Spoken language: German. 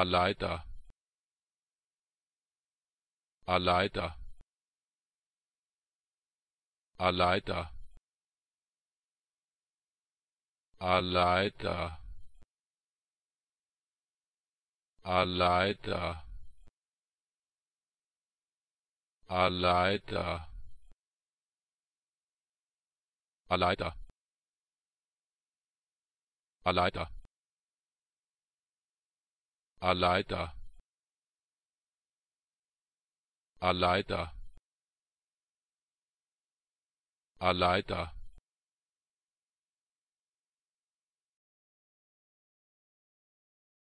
Al-Leiter Al-Leiter Al-Leiter Al-Leiter Al-Qaida al